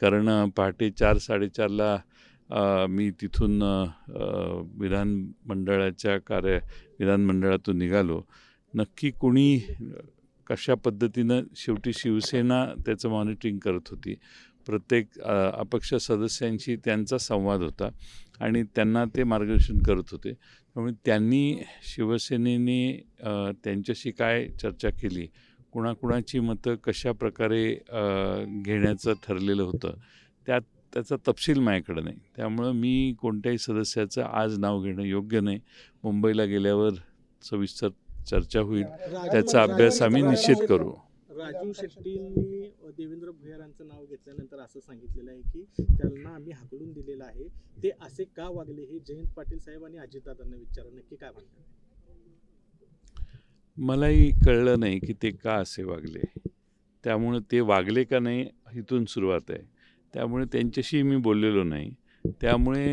कारण पहाटे चार साडेचारला मी तिथून विधान मंडळाच्या कार्य विधानमंडळातून निघालो नक्की कोणी कशा पद्धतीनं शेवटी शिवसेना त्याचं मॉनिटरिंग करत होती प्रत्येक अपक्ष सदस्यांशी त्यांचा संवाद होता आणि त्यांना ते मार्गदर्शन करत होते त्यामुळे त्यांनी शिवसेनेने त्यांच्याशी काय चर्चा केली कुणाकुणाची मतं कशा प्रकारे घेण्याचं ठरलेलं होतं त्यात त्याचा तपशील माझ्याकडं नाही त्यामुळं मी कोणत्याही सदस्याचं आज नाव घेणं योग्य नाही मुंबईला गेल्यावर सविस्तर चर्चा होईल त्याचा अभ्यास आम्ही निश्चित करू राजू शेट्टींनी देवेंद्र भुयारांचं नाव घेतल्यानंतर असं सांगितलेलं आहे की त्यांना आम्ही हाकलून दिलेलं आहे ते असे का वागले हे जयंत पाटील साहेब आणि अजितदादांना विचारा नक्की काय म्हणतात मलाही कळलं नाही की ते का असे वागले त्यामुळं ते वागले का नाही इथून सुरुवात आहे त्यामुळे त्यांच्याशी मी बोललेलो नाही त्यामुळे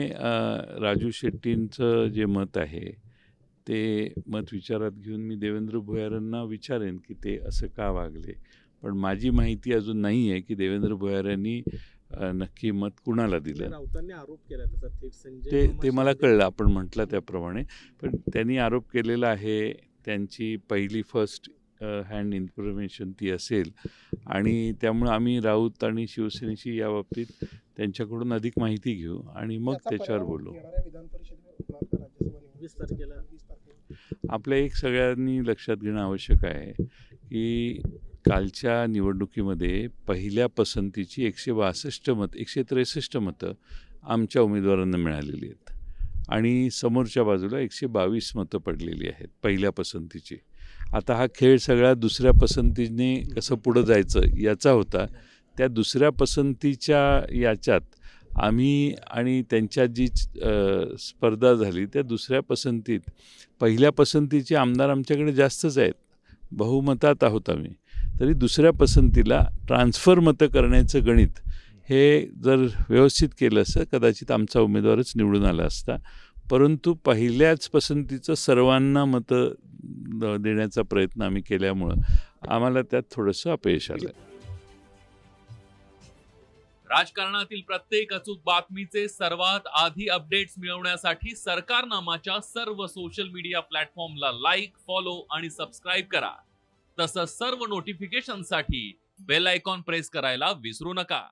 राजू शेट्टींचं जे मत आहे ते मत विचारात घेऊन मी देवेंद्र भुयारांना विचारेन की ते असं का वागले पण माझी माहिती अजून नाही आहे की देवेंद्र भुयारांनी नक्की मत कुणाला दिलं आरोप केला ते ते मला कळलं आपण म्हटलं त्याप्रमाणे पण त्यांनी आरोप केलेला आहे त्यांची पहिली फर्स्ट हँड इन्फॉर्मेशन ती असेल आणि त्यामुळे आम्ही राऊत आणि शिवसेनेशी या बाबतीत त्यांच्याकडून अधिक माहिती घेऊ आणि मग त्याच्यावर बोलू आपल्या एक सगळ्यांनी लक्षात घेणं आवश्यक आहे की कालच्या निवडणुकीमध्ये पहिल्या पसंतीची एकशे बासष्ट मत एकशे त्रेसष्ट मतं आमच्या उमेदवारांना मिळालेली आहेत आणि समोरच्या बाजूला एकशे बावीस मतं पडलेली आहेत पहिल्या पसंतीची आता हा खेळ सगळा दुसऱ्या पसंतीने कसं पुढं जायचं याचा होता त्या दुसऱ्या पसंतीच्या याच्यात आम्ही आणि त्यांच्या जी स्पर्धा झाली त्या दुसऱ्या पसंतीत पहिल्या पसंतीचे आमदार आमच्याकडे जास्तच आहेत बहुमतात आहोत आम्ही तरी दुसऱ्या पसंतीला ट्रान्स्फर मतं करण्याचं गणित हे जर व्यवस्थित केलं असं कदाचित आमचा उमेदवारच निवडून आला असता परंतु पहिल्याच पसंतीचं सर्वांना मतं देण्याचा प्रयत्न आम्ही केल्यामुळं आम्हाला त्यात थोडंसं अपयश आलं राजकारणातील प्रत्येक अचूक बातमीचे सर्वात आधी अपडेट्स मिळवण्यासाठी सरकारनामाच्या सर्व सोशल मीडिया प्लॅटफॉर्मला लाईक फॉलो आणि सबस्क्राईब करा तसंच सर्व नोटिफिकेशनसाठी बेल आयकॉन प्रेस करायला विसरू नका